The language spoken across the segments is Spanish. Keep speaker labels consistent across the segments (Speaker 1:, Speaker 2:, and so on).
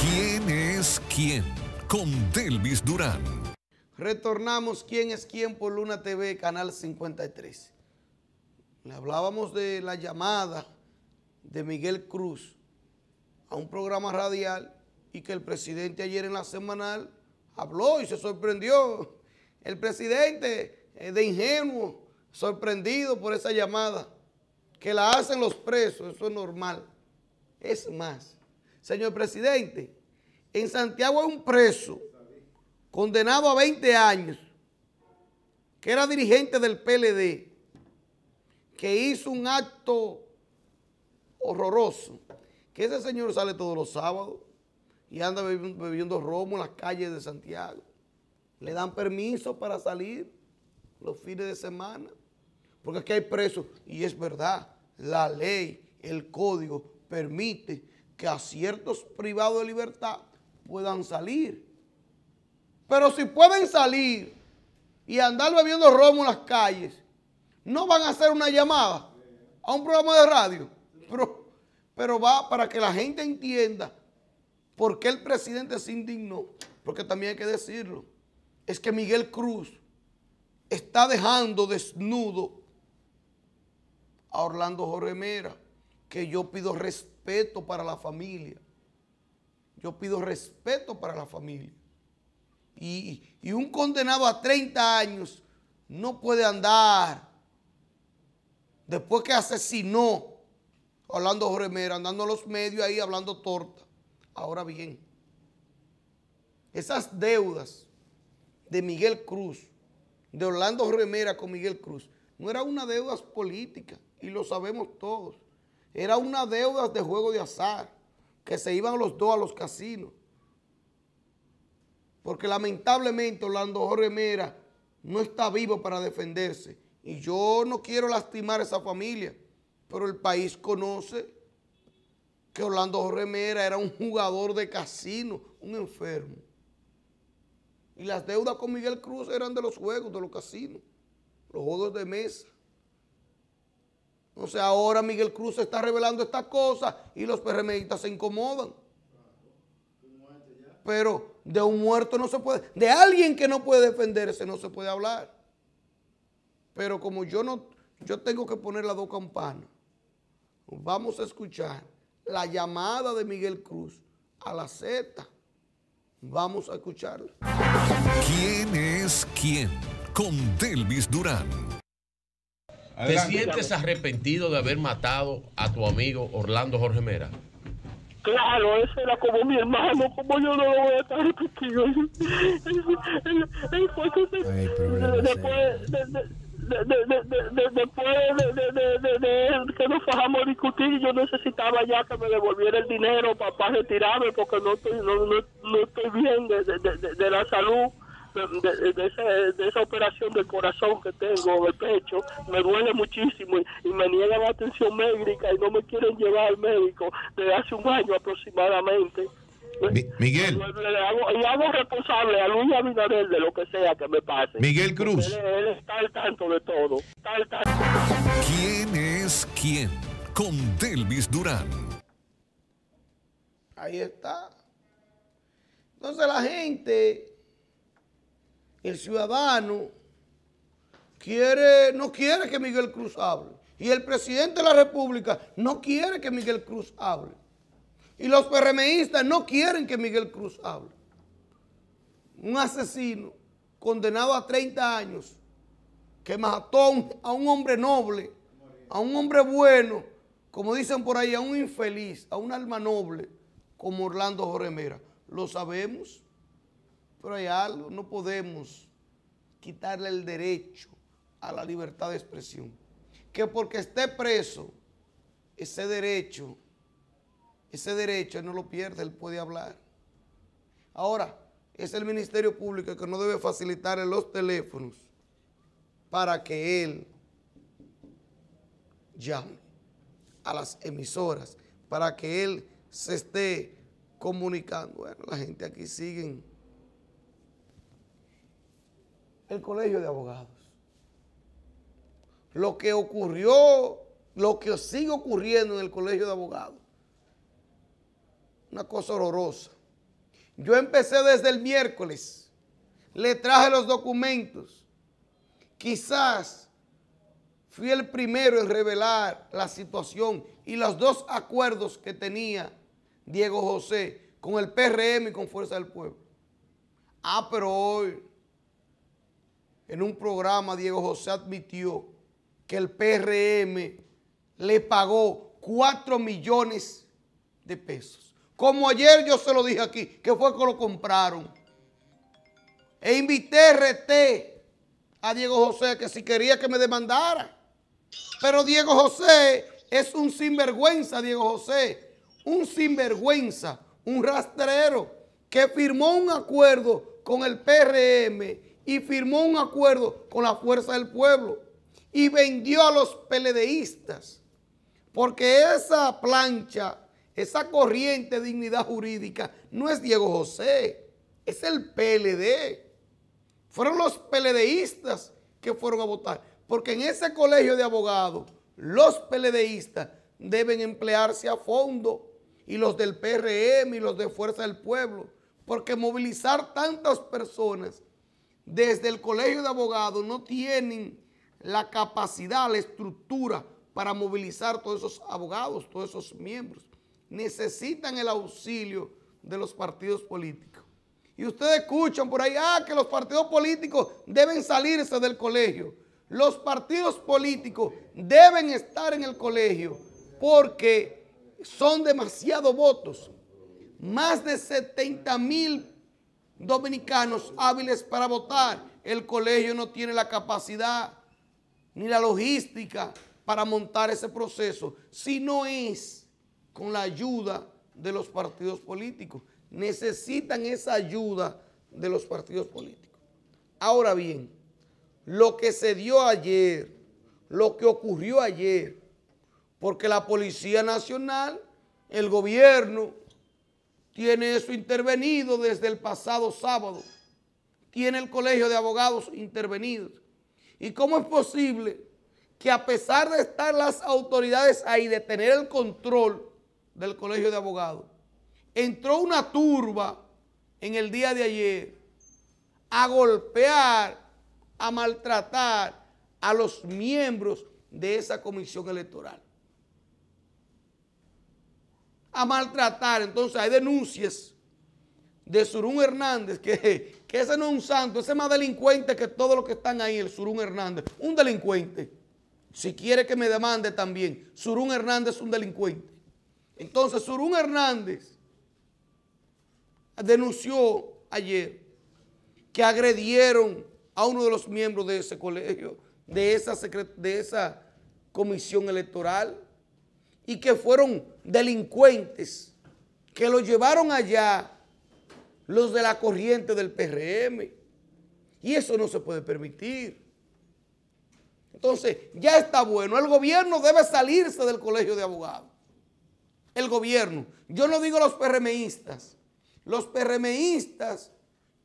Speaker 1: ¿Quién es quién? Con Delvis Durán.
Speaker 2: Retornamos ¿Quién es quién? por Luna TV, Canal 53. Le hablábamos de la llamada de Miguel Cruz a un programa radial y que el presidente ayer en la semanal habló y se sorprendió. El presidente eh, de ingenuo, sorprendido por esa llamada, que la hacen los presos, eso es normal. Es más, señor presidente, en Santiago hay un preso condenado a 20 años que era dirigente del PLD, que hizo un acto horroroso, que ese señor sale todos los sábados y anda bebiendo, romo en las calles de Santiago. Le dan permiso para salir los fines de semana, porque aquí hay presos, y es verdad, la ley, el código permite que a ciertos privados de libertad puedan salir. Pero si pueden salir y andar bebiendo romo en las calles, no van a hacer una llamada a un programa de radio. Pero, va para que la gente entienda por qué el presidente se indignó. Porque también hay que decirlo. Es que Miguel Cruz está dejando desnudo a Orlando Jorge Mera que yo pido respeto para la familia. Yo pido respeto para la familia. Y, un condenado a 30 años no puede andar después que asesinó, Orlando Remera andando a los medios ahí, hablando torta. Ahora bien, esas deudas de Miguel Cruz, de Orlando Remera con Miguel Cruz, no era una deuda política y lo sabemos todos. Era una deuda de juego de azar, que se iban los dos a los casinos. Porque lamentablemente Orlando Jorge Mera no está vivo para defenderse. Y yo no quiero lastimar a esa familia, pero el país conoce que Orlando Jorge Mera era un jugador de casino, un enfermo. Y las deudas con Miguel Cruz eran de los juegos, de los casinos, los juegos de mesa. O sea, ahora Miguel Cruz está revelando estas cosas y los PRMistas se incomodan. Pero de un muerto no se puede, de alguien que no puede defenderse no se puede hablar. Pero como yo no, yo tengo que poner las dos campanas, vamos a escuchar la llamada de Miguel Cruz a la Z. Vamos a escucharla.
Speaker 1: ¿Quién es quién? Con Delvis Durán ¿Te sientes arrepentido
Speaker 2: de haber matado a tu amigo Orlando Jorge Mera?
Speaker 1: Claro, ese era como mi hermano, como yo no lo voy a estar repetido. Después de
Speaker 2: que nos fajamos a discutir, yo necesitaba ya que me devolviera el dinero para, retirarme porque no estoy, bien de la salud de, esa, operación del corazón que tengo, del pecho, me duele muchísimo y, me niegan la
Speaker 1: atención médica y no me quieren llevar al médico desde hace un año aproximadamente. Eh, Miguel. Le, hago, responsable a Luis Abinader de lo que sea que me pase. Miguel Cruz. está al tanto de todo. ¿Quién es quién? Con Delvis Durán.
Speaker 2: Ahí está. Entonces la gente el ciudadano quiere, no quiere que Miguel Cruz hable. Y el presidente de la República no quiere que Miguel Cruz hable. Y los PRMistas no quieren que Miguel Cruz hable. Un asesino condenado a 30 años que mató a un hombre noble, a un hombre bueno, como dicen por ahí, a un infeliz, a un alma noble como Orlando Joremera. Lo sabemos. Pero hay algo, no podemos quitarle el derecho a la libertad de expresión. Que porque esté preso, ese derecho, ese derecho él no lo pierde, él puede hablar. Ahora, es el Ministerio Público que no debe facilitarle los teléfonos para que él llame a las emisoras, para que él se esté comunicando. Bueno, la gente aquí sigue el colegio de abogados. Lo que ocurrió, lo que sigue ocurriendo en el colegio de abogados. Una cosa horrorosa. Yo empecé desde el miércoles. Le traje los documentos. Quizás fui el primero en revelar la situación y los dos acuerdos que tenía Diego José con el PRM y con Fuerza del Pueblo. Ah, pero hoy en un programa Diego José admitió que el PRM le pagó 4 millones de pesos. Como ayer yo se lo dije aquí, que fue que lo compraron. E invité a RT a Diego José que si quería que me demandara. Pero Diego José es un sinvergüenza, Diego José. Un sinvergüenza, un rastrero que firmó un acuerdo con el PRM y firmó un acuerdo con la fuerza del pueblo y vendió a los peledeístas, porque esa plancha, esa corriente de dignidad jurídica no es Diego José, es el PLD. Fueron los peledeístas que fueron a votar, porque en ese colegio de abogados los peledeístas deben emplearse a fondo y los del PRM y los de Fuerza del Pueblo, porque movilizar tantas personas desde el colegio de abogados no tienen la capacidad, la estructura para movilizar todos esos abogados, todos esos miembros. Necesitan el auxilio de los partidos políticos. Y ustedes escuchan por ahí, ah, que los partidos políticos deben salirse del colegio. Los partidos políticos deben estar en el colegio porque son demasiados votos. Más de 70 mil dominicanos hábiles para votar. El colegio no tiene la capacidad ni la logística para montar ese proceso, si no es con la ayuda de los partidos políticos. Necesitan esa ayuda de los partidos políticos. Ahora bien, lo que se dio ayer, lo que ocurrió ayer, porque la Policía Nacional, el gobierno, tiene eso intervenido desde el pasado sábado, tiene el Colegio de Abogados intervenido. ¿Y cómo es posible que a pesar de estar las autoridades ahí, de tener el control del Colegio de Abogados, entró una turba en el día de ayer a golpear, a maltratar a los miembros de esa comisión electoral? a maltratar. Entonces hay denuncias de Surún Hernández, que, que ese no es un santo, ese es más delincuente que todos los que están ahí, el Surún Hernández. Un delincuente. Si quiere que me demande también, Surún Hernández es un delincuente. Entonces Surún Hernández denunció ayer que agredieron a uno de los miembros de ese colegio, de esa, de esa comisión electoral y que fueron delincuentes, que lo llevaron allá los de la corriente del PRM. Y eso no se puede permitir. Entonces, ya está bueno. El gobierno debe salirse del colegio de abogados. El gobierno. Yo no digo los PRMistas. Los PRMistas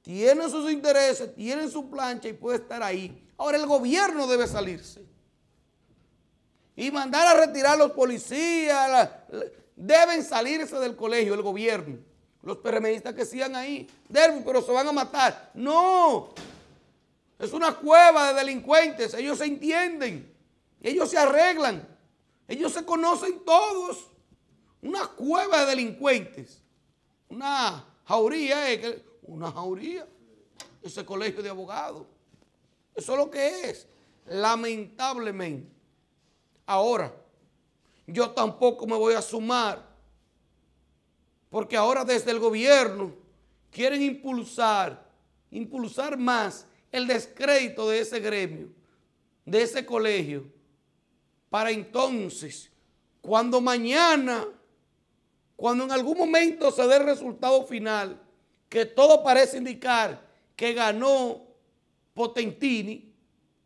Speaker 2: tienen sus intereses, tienen su plancha y puede estar ahí. Ahora el gobierno debe salirse y mandar a retirar a los policías. deben salirse del colegio, el gobierno. Los PRMistas que sigan ahí. pero se van a matar. No. Es una cueva de delincuentes. Ellos se entienden. Ellos se arreglan. Ellos se conocen todos. Una cueva de delincuentes. Una jauría. Eh, una jauría. Ese colegio de abogados. Eso es lo que es. Lamentablemente ahora. Yo tampoco me voy a sumar, porque ahora desde el gobierno quieren impulsar, impulsar más el descrédito de ese gremio, de ese colegio, para entonces, cuando mañana, cuando en algún momento se dé el resultado final, que todo parece indicar que ganó Potentini,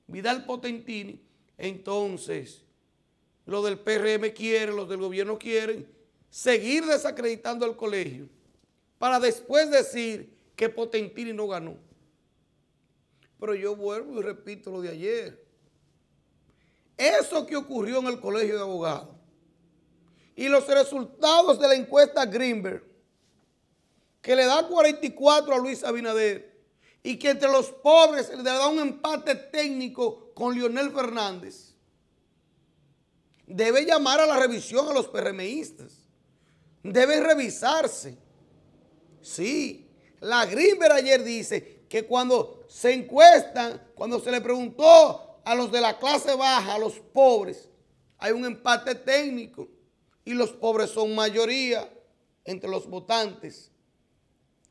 Speaker 2: Vidal Potentini, entonces los del PRM quieren, los del gobierno quieren, seguir desacreditando al colegio para después decir que Potentini no ganó. Pero yo vuelvo y repito lo de ayer. Eso que ocurrió en el colegio de abogados y los resultados de la encuesta Greenberg, que le da 44 a Luis Abinader y que entre los pobres le da un empate técnico con Lionel Fernández debe llamar a la revisión a los PRMistas. Debe revisarse. Sí, la Grimber ayer dice que cuando se encuestan, cuando se le preguntó a los de la clase baja, a los pobres, hay un empate técnico y los pobres son mayoría entre los votantes.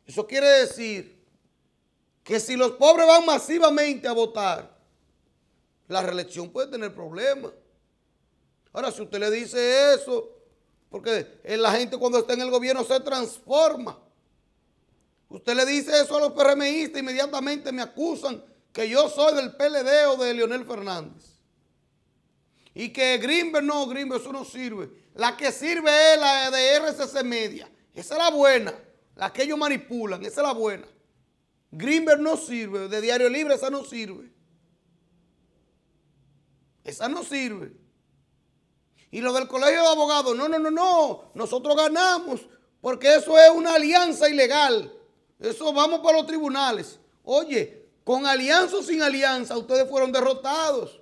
Speaker 2: Eso quiere decir que si los pobres van masivamente a votar, la reelección puede tener problemas. Ahora, si usted le dice eso, porque la gente cuando está en el gobierno se transforma. Usted le dice eso a los PRMistas, inmediatamente me acusan que yo soy del PLD o de Leonel Fernández. Y que Grimberg, no, Grimberg, eso no sirve. La que sirve es la de RCC Media. Esa es la buena. La que ellos manipulan, esa es la buena. Grimberg no sirve. De Diario Libre, esa no sirve. Esa no sirve. Y lo del colegio de abogados, no, no, no, no, nosotros ganamos, porque eso es una alianza ilegal. Eso vamos para los tribunales. Oye, con alianza o sin alianza, ustedes fueron derrotados.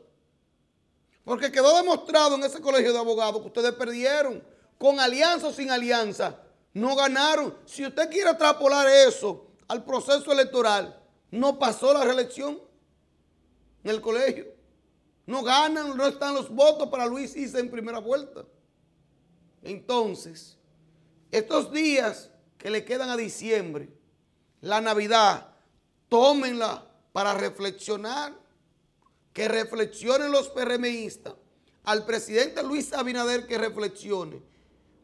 Speaker 2: Porque quedó demostrado en ese colegio de abogados que ustedes perdieron. Con alianza o sin alianza, no ganaron. Si usted quiere extrapolar eso al proceso electoral, no pasó la reelección en el colegio. No ganan, no están los votos para Luis Isa en primera vuelta. Entonces, estos días que le quedan a diciembre, la Navidad, tómenla para reflexionar, que reflexionen los PRMistas, al presidente Luis Abinader que reflexione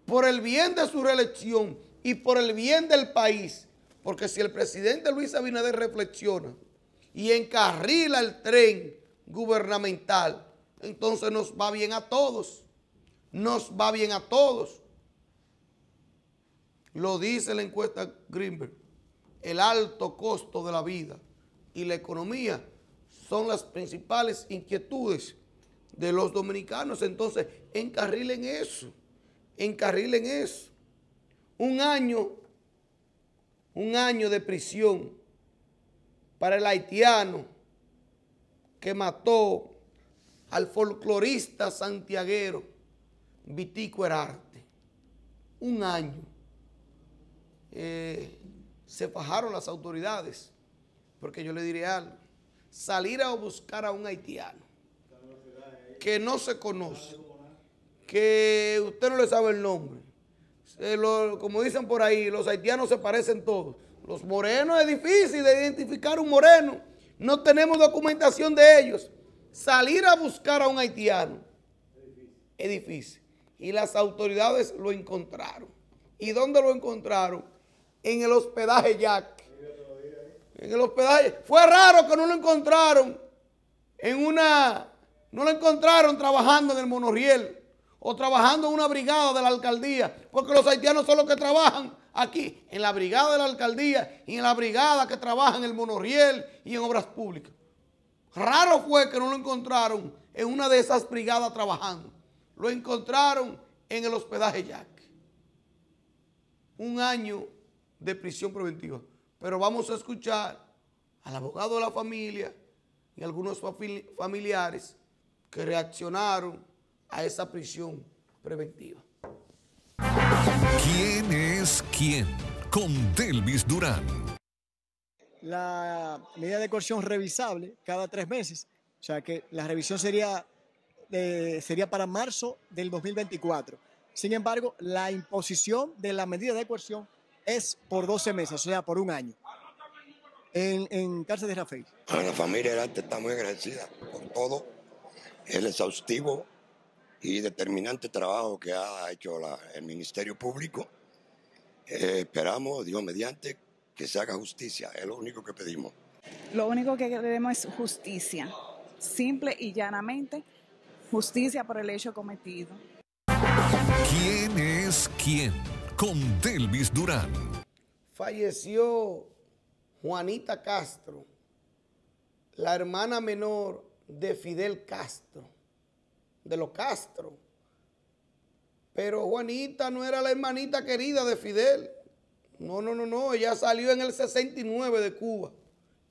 Speaker 2: por el bien de su reelección y por el bien del país, porque si el presidente Luis Abinader reflexiona y encarrila el tren, gubernamental, entonces nos va bien a todos. Nos va bien a todos. Lo dice la encuesta Greenberg. El alto costo de la vida y la economía son las principales inquietudes de los dominicanos. Entonces, encarrilen eso. Encarrilen eso. Un año, un año de prisión para el haitiano que mató al folclorista santiaguero Vitico Herarte. Un año. Eh, se fajaron las autoridades, porque yo le diré algo, salir a buscar a un haitiano que no se conoce, que usted no le sabe el nombre. como dicen por ahí, los haitianos se parecen todos. Los morenos es difícil de identificar un moreno no tenemos documentación de ellos. Salir a buscar a un haitiano es difícil. Y las autoridades lo encontraron. ¿Y dónde lo encontraron? En el hospedaje Jack. En el hospedaje. Fue raro que no lo encontraron en una... No lo encontraron trabajando en el monorriel o trabajando en una brigada de la alcaldía, porque los haitianos son los que trabajan aquí, en la brigada de la alcaldía y en la brigada que trabaja en el monorriel y en obras públicas. Raro fue que no lo encontraron en una de esas brigadas trabajando. Lo encontraron en el hospedaje Jack. Un año de prisión preventiva. Pero vamos a escuchar al abogado de la familia y algunos familiares que reaccionaron a esa prisión preventiva.
Speaker 1: ¿Quién es quién? Con Delvis Durán.
Speaker 2: La medida de coerción revisable cada tres meses. O sea que la revisión sería, eh, sería para marzo del 2024. Sin embargo, la imposición de la medida de coerción es por 12 meses, o sea, por un año. En, cárcel de Rafael. la familia arte está muy agradecida por todo el exhaustivo y determinante trabajo que ha hecho el Ministerio Público. Eh, esperamos, Dios mediante, que se haga justicia. Es lo único que pedimos.
Speaker 1: Lo único que queremos es justicia, simple y llanamente, justicia por el hecho cometido. ¿Quién es quién? Con Delvis Durán.
Speaker 2: Falleció Juanita Castro, la hermana menor de Fidel Castro de los Castro. Pero Juanita no era la hermanita querida de Fidel. No, no, no, no. Ella salió en el 69 de Cuba,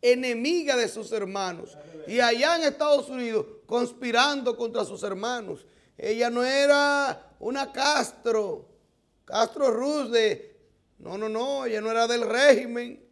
Speaker 2: enemiga de sus hermanos. Y allá en Estados Unidos, conspirando contra sus hermanos. Ella no era una Castro, Castro Ruz de... No, no, no. Ella no era del régimen.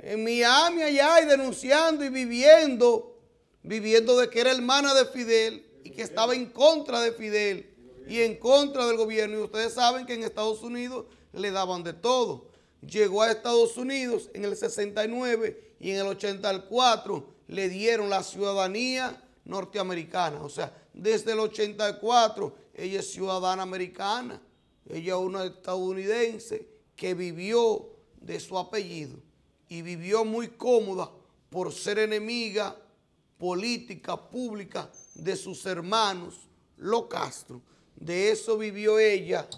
Speaker 2: En Miami allá y denunciando y viviendo, viviendo de que era hermana de Fidel y que estaba en contra de Fidel y en contra del gobierno. Y ustedes saben que en Estados Unidos le daban de todo. Llegó a Estados Unidos en el 69 y en el 84 le dieron la ciudadanía norteamericana. O sea, desde el 84 ella es ciudadana americana. Ella es una estadounidense que vivió de su apellido y vivió muy cómoda por ser enemiga política pública de sus hermanos, lo Castro. De eso vivió ella,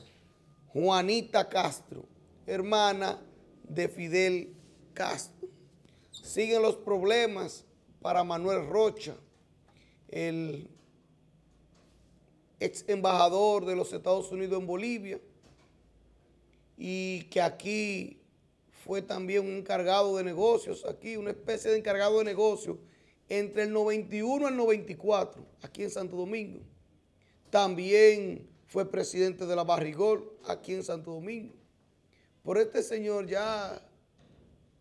Speaker 2: Juanita Castro, hermana de Fidel Castro. Siguen los problemas para Manuel Rocha, el ex embajador de los Estados Unidos en Bolivia, y que aquí fue también un encargado de negocios, aquí una especie de encargado de negocios entre el 91 el 94, aquí en Santo Domingo. También fue presidente de la Barrigol, aquí en Santo Domingo. Por este señor ya,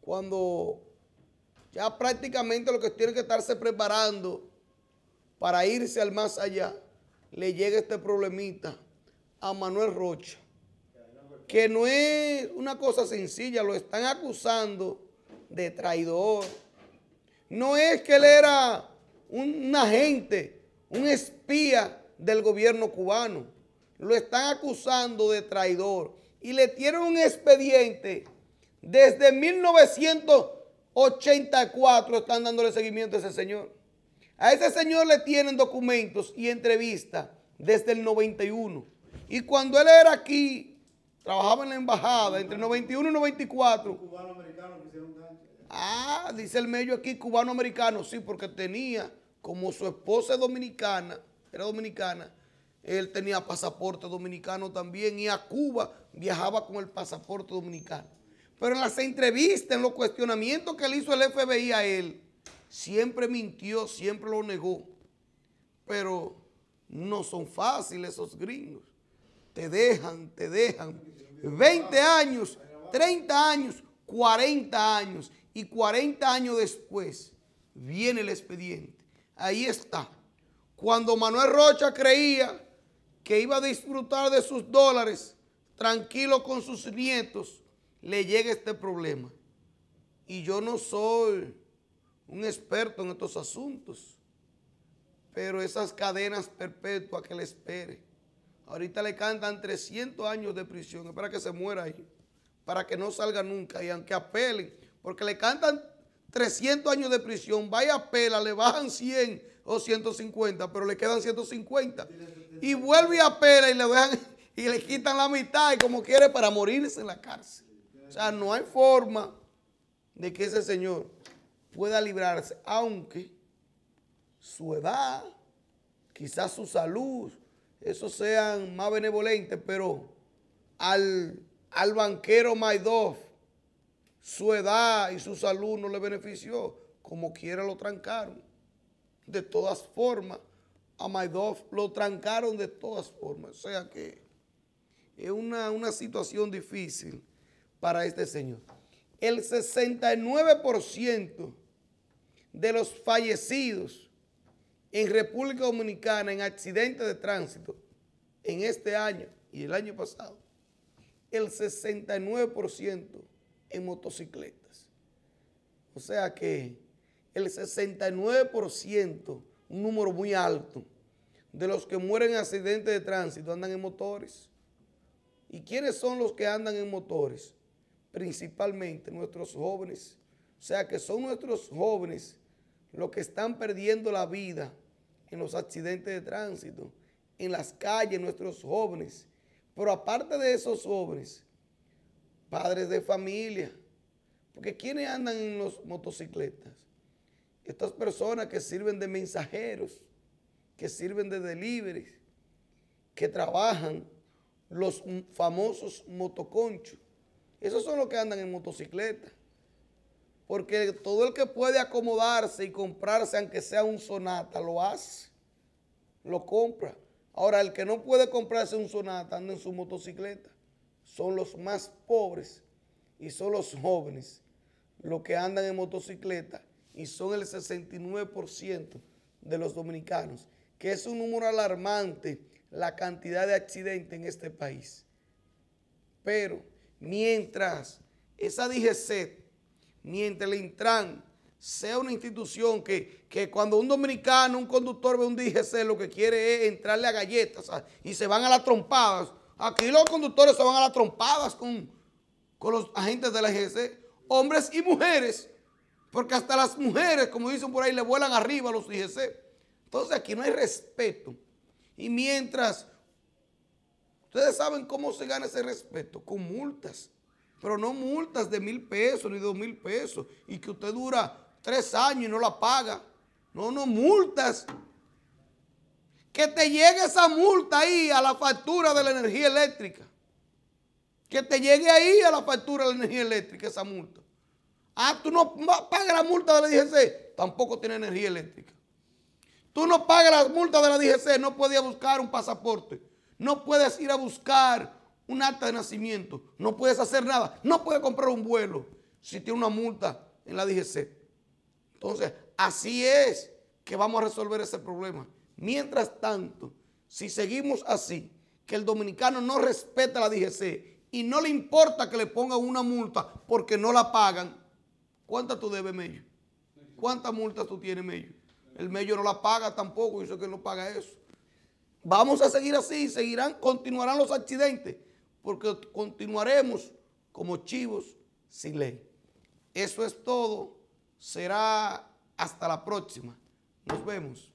Speaker 2: cuando ya prácticamente lo que tiene que estarse preparando para irse al más allá, le llega este problemita a Manuel Rocha, que no es una cosa sencilla, lo están acusando de traidor, no es que él era un agente, un espía del gobierno cubano. Lo están acusando de traidor y le tienen un expediente. Desde 1984 están dándole seguimiento a ese señor. A ese señor le tienen documentos y entrevistas desde el 91. Y cuando él era aquí, trabajaba en la embajada entre el 91 y 94. Ah, dice el medio aquí, cubano-americano. Sí, porque tenía, como su esposa dominicana, era dominicana, él tenía pasaporte dominicano también y a Cuba viajaba con el pasaporte dominicano. Pero en las entrevistas, en los cuestionamientos que le hizo el FBI a él, siempre mintió, siempre lo negó. Pero no son fáciles esos gringos. Te dejan, te dejan. 20 años, 30 años, 40 años y 40 años después viene el expediente. Ahí está. Cuando Manuel Rocha creía que iba a disfrutar de sus dólares tranquilo con sus nietos, le llega este problema. Y yo no soy un experto en estos asuntos, pero esas cadenas perpetuas que le espere. Ahorita le cantan 300 años de prisión, para que se muera ahí, para que no salga nunca y aunque apelen porque le cantan 300 años de prisión, vaya pela, le bajan 100 o 150, pero le quedan 150. Y vuelve a pela y le dejan y le quitan la mitad y como quiere para morirse en la cárcel. O sea, no hay forma de que ese señor pueda librarse, aunque su edad, quizás su salud, Eso sean más benevolentes, pero al, al banquero Maidoff su edad y su salud no le benefició, como quiera lo trancaron. De todas formas, a Maidov lo trancaron de todas formas. O sea que es una, una situación difícil para este señor. El 69% de los fallecidos en República Dominicana en accidentes de tránsito en este año y el año pasado, el 69% en motocicletas. O sea que el 69%, un número muy alto, de los que mueren en accidentes de tránsito andan en motores. ¿Y quiénes son los que andan en motores? Principalmente nuestros jóvenes. O sea que son nuestros jóvenes los que están perdiendo la vida en los accidentes de tránsito, en las calles, nuestros jóvenes. Pero aparte de esos jóvenes, padres de familia. Porque ¿quiénes andan en las motocicletas? Estas personas que sirven de mensajeros, que sirven de deliveries, que trabajan los famosos motoconchos. Esos son los que andan en motocicleta. Porque todo el que puede acomodarse y comprarse, aunque sea un sonata, lo hace, lo compra. Ahora, el que no puede comprarse un sonata, anda en su motocicleta son los más pobres y son los jóvenes los que andan en motocicleta y son el 69% de los dominicanos, que es un número alarmante la cantidad de accidentes en este país. Pero mientras esa DGC, mientras la Intran sea una institución que, que cuando un dominicano, un conductor ve un DGC, lo que quiere es entrarle a galletas y se van a las trompadas Aquí los conductores se van a las trompadas con, con los agentes de la IGC, e, hombres y mujeres, porque hasta las mujeres, como dicen por ahí, le vuelan arriba a los IGC. E. Entonces aquí no hay respeto. Y mientras, ustedes saben cómo se gana ese respeto, con multas, pero no multas de mil pesos ni de dos mil pesos, y que usted dura tres años y no la paga. No, no, multas que te llegue esa multa ahí a la factura de la energía eléctrica. Que te llegue ahí a la factura de la energía eléctrica esa multa. Ah, tú no pagas la multa de la DGC, tampoco tiene energía eléctrica. Tú no pagas la multa de la DGC, no a buscar un pasaporte. No puedes ir a buscar un acta de nacimiento. No puedes hacer nada. No puedes comprar un vuelo si tiene una multa en la DGC. Entonces, así es que vamos a resolver ese problema. Mientras tanto, si seguimos así, que el dominicano no respeta la DGC y no le importa que le pongan una multa porque no la pagan, ¿cuánta tú debes, Mello? ¿Cuántas multas tú tienes, Mello? El Mello no la paga tampoco, dice que no paga eso. Vamos a seguir así, seguirán, continuarán los accidentes, porque continuaremos como chivos sin ley. Eso es todo, será hasta la próxima. Nos vemos.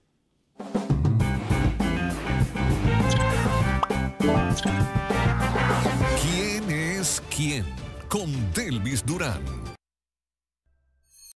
Speaker 1: ¿Quién es quién? Con Delvis Durán.